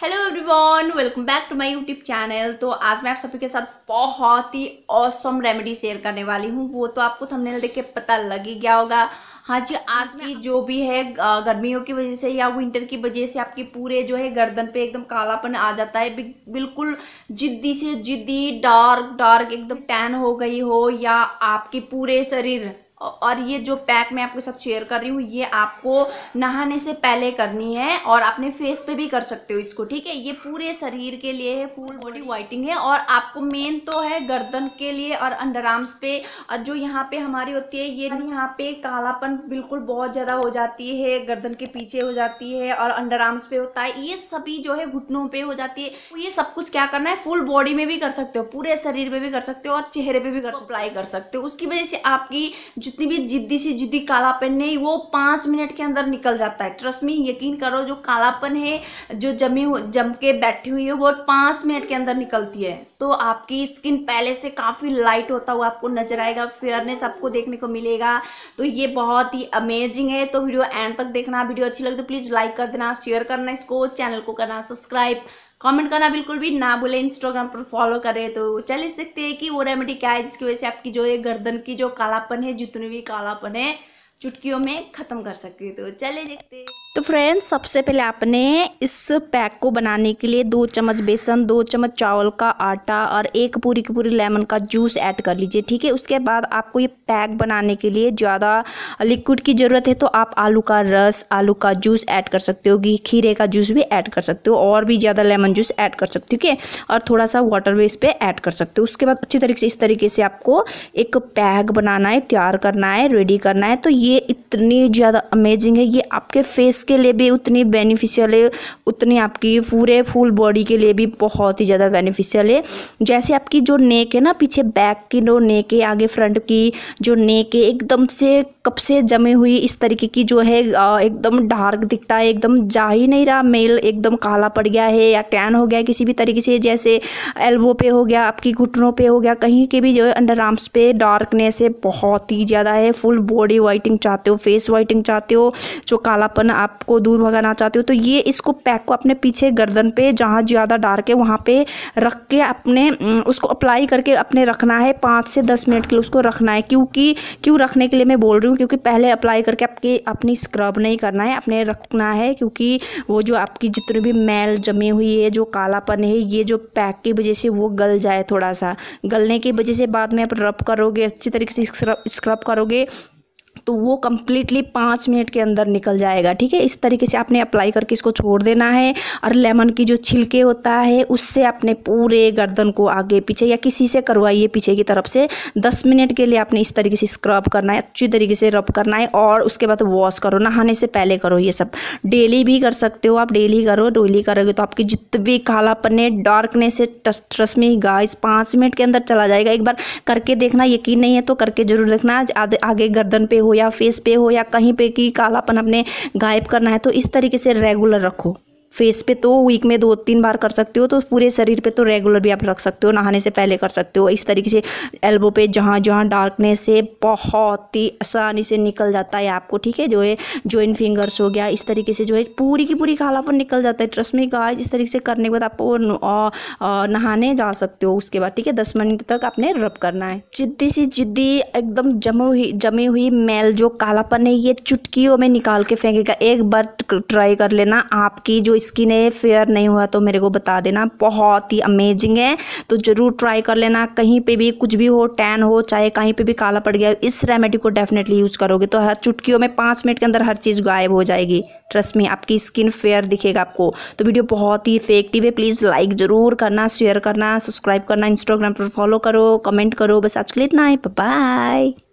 hello everyone welcome back to my YouTube channel तो आज मैं आप सभी के साथ बहुत ही औसम रेमेडी शेयर करने वाली हूँ वो तो आपको थंबनेल देख के पता लग ही गया होगा हाँ जी आज की जो भी है गर्मियों की वजह से या विंटर की वजह से आपके पूरे जो है गर्दन पे एकदम कालापन आ जाता है बिल्कुल जिद्दी से जिद्दी डार्क डार्क एकदम टैन हो गई हो या आपके पूरे शरीर और ये जो पैक मैं आपके साथ शेयर कर रही हूँ ये आपको नहाने से पहले करनी है और अपने फेस पे भी कर सकते हो इसको ठीक है ये पूरे शरीर के लिए है फुल बॉडी वाइटिंग है और आपको मेन तो है गर्दन के लिए और अंडर आर्म्स पे और जो यहाँ पे हमारी होती है ये यहाँ पे कालापन बिल्कुल बहुत ज़्यादा हो जाती है गर्दन के पीछे हो जाती है और अंडर आर्म्स पे होता है ये सभी जो है घुटनों पर हो जाती है तो ये सब कुछ क्या करना है फुल बॉडी में भी कर सकते हो पूरे शरीर में भी कर सकते हो और चेहरे पर भी कर अप्लाई तो कर सकते हो उसकी वजह से आपकी जितनी भी जिद्दी सी जिद्दी कालापन नहीं वो पाँच मिनट के अंदर निकल जाता है ट्रस्ट मी यकीन करो जो कालापन है जो जमी जम के बैठी हुई है वो पाँच मिनट के अंदर निकलती है तो आपकी स्किन पहले से काफ़ी लाइट होता हुआ आपको नजर आएगा फेयरनेस आपको देखने को मिलेगा तो ये बहुत ही अमेजिंग है तो वीडियो एंड तक देखना वीडियो अच्छी लगती तो प्लीज़ लाइक कर देना शेयर करना इसको चैनल को करना सब्सक्राइब कमेंट करना बिल्कुल भी ना बोले इंस्टाग्राम पर फॉलो करें तो चलिए सकते हैं कि वो रेमेडी क्या है जिसकी वजह से आपकी जो ये गर्दन की जो कालापन है जितनी भी कालापन है चुटकियों में ख़त्म कर सकते तो चले देखते तो फ्रेंड्स सबसे पहले आपने इस पैक को बनाने के लिए दो चम्मच बेसन दो चम्मच चावल का आटा और एक पूरी की पूरी लेमन का जूस ऐड कर लीजिए ठीक है उसके बाद आपको ये पैक बनाने के लिए ज़्यादा लिक्विड की ज़रूरत है तो आप आलू का रस आलू का जूस ऐड कर सकते हो खीरे का जूस भी ऐड कर सकते हो और भी ज़्यादा लेमन जूस ऐड कर सकते हो ठीक है और थोड़ा सा वाटर भी इस पर ऐड कर सकते हो उसके बाद अच्छी तरीके से इस तरीके से आपको एक पैक बनाना है तैयार करना है रेडी करना है तो ये ये इतनी ज़्यादा अमेजिंग है ये आपके फेस के लिए भी उतनी बेनिफिशियल है उतनी आपकी पूरे फुल बॉडी के लिए भी बहुत ही ज़्यादा बेनिफिशियल है जैसे आपकी जो नेक है ना पीछे बैक की जो नेक है आगे फ्रंट की जो नेक है एकदम से कब से जमी हुई इस तरीके की जो है एकदम डार्क दिखता है एकदम जा ही नहीं रहा मेल एकदम काला पड़ गया है या टैन हो गया किसी भी तरीके से जैसे एल्बो पे हो गया आपकी घुटनों पे हो गया कहीं के भी जो है अंडर आर्म्स पे डार्कनेस है बहुत ही ज़्यादा है फुल बॉडी वाइटिंग ब्राइटनिंग चाहते हो फेस वाइटिंग चाहते हो जो कालापन आपको दूर भगाना चाहते हो तो ये इसको पैक को अपने पीछे गर्दन पे जहाँ ज़्यादा डार्क है वहाँ पे रख के अपने उसको अप्लाई करके अपने रखना है पाँच से दस मिनट के लिए उसको रखना है क्योंकि क्यों रखने के लिए मैं बोल रही हूँ क्योंकि पहले अप्लाई करके आपकी अपनी स्क्रब नहीं करना है अपने रखना है क्योंकि वो जो आपकी जितनी भी मैल जमी हुई है जो कालापन है ये जो पैक की वजह से वो गल जाए थोड़ा सा गलने की वजह से बाद में आप रब करोगे अच्छी तरीके से स्क्रब स्क्रब करोगे तो वो कम्प्लीटली पाँच मिनट के अंदर निकल जाएगा ठीक है इस तरीके से आपने अप्लाई करके इसको छोड़ देना है और लेमन की जो छिलके होता है उससे आपने पूरे गर्दन को आगे पीछे या किसी से करवाइए पीछे की तरफ से दस मिनट के लिए आपने इस तरीके से स्क्रब करना है अच्छी तरीके से रब करना है और उसके बाद वॉश करो नहाने से पहले करो ये सब डेली भी कर सकते हो आप डेली करो डेली करोगे तो आपकी जितनी कालापन है डार्कनेस है ट्रस्ट में गाइस पाँच मिनट के अंदर चला जाएगा एक बार करके देखना यकीन नहीं है तो करके जरूर देखना आगे गर्दन पे हो या फेस पे हो या कहीं पे कि कालापन अपने गायब करना है तो इस तरीके से रेगुलर रखो फेस पे तो वीक में दो तीन बार कर सकते हो तो पूरे शरीर पे तो रेगुलर भी आप रख सकते हो नहाने से पहले कर सकते हो इस तरीके से एल्बो पे जहाँ जहाँ डार्कनेस है बहुत ही आसानी से निकल जाता है आपको ठीक है जो है जॉइंट फिंगर्स हो गया इस तरीके से जो है पूरी की पूरी कालापन निकल जाता है ट्रस्ट में गाय इस तरीके से करने के बाद आप नहाने जा सकते हो उसके बाद ठीक है दस मिनट तक आपने रब करना है जिद्दी सी जिद्दी एकदम जमी हुई जमी हुई मेल जो कालापन है ये चुटकियों में निकाल के फेंकेगा एक बार ट्राई कर लेना आपकी जो स्किन ने फेयर नहीं हुआ तो मेरे को बता देना बहुत ही अमेजिंग है तो ज़रूर ट्राई कर लेना कहीं पे भी कुछ भी हो टैन हो चाहे कहीं पे भी काला पड़ गया इस रेमेडी को डेफिनेटली यूज़ करोगे तो हर चुटकियों में पाँच मिनट के अंदर हर चीज़ गायब हो जाएगी ट्रस्ट में आपकी स्किन फेयर दिखेगा आपको तो वीडियो बहुत ही इफेक्टिव है प्लीज़ लाइक ज़रूर करना शेयर करना सब्सक्राइब करना इंस्टाग्राम पर फॉलो करो कमेंट करो बस आज के लिए इतना है बाय